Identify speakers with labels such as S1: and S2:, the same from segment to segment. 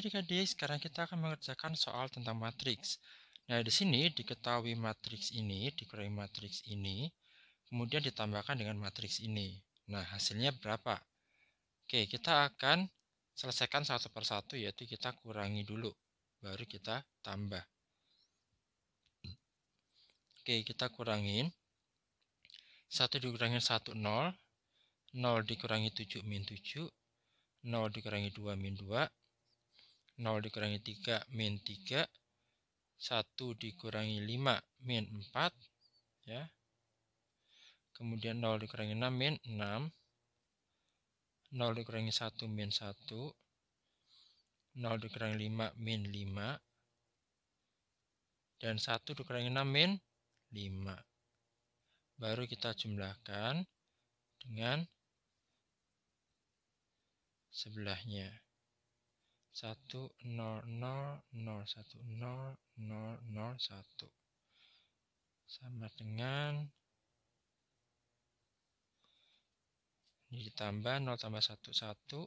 S1: Baik adik-adik, sekarang kita akan mengerjakan soal tentang matriks. Nah, di sini diketahui matriks ini, dikurangi matriks ini, kemudian ditambahkan dengan matriks ini. Nah, hasilnya berapa? Oke, kita akan selesaikan satu persatu, yaitu kita kurangi dulu, baru kita tambah. Oke, kita kurangin. 1 dikurangi 1, 0. 0 dikurangi 7, min 7. 0 dikurangi 2, min 2. 0 dikurangi 3 min 3 1 dikurangi 5 min 4 ya kemudian 0 dikurangi 6 min 6 0 dikurangi 1 min 1 0 dikurangi 5 min 5 dan 1 dikurangi 6 min 5 baru kita jumlahkan dengan sebelahnya satu nol nol nol satu nol nol nol satu sama dengan ini ditambah 0 tambah satu satu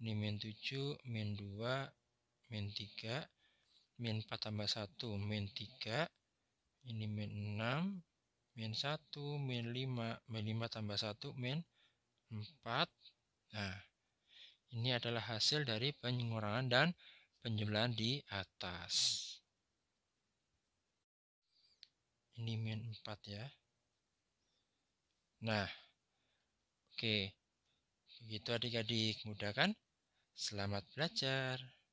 S1: ini min tujuh min dua min tiga min empat tambah satu min tiga ini min enam min satu min lima min lima tambah satu min empat nah ini adalah hasil dari pengurangan dan penjumlahan di atas. Ini min 4 ya. Nah, oke. Begitu adik-adik, mudah kan? Selamat belajar.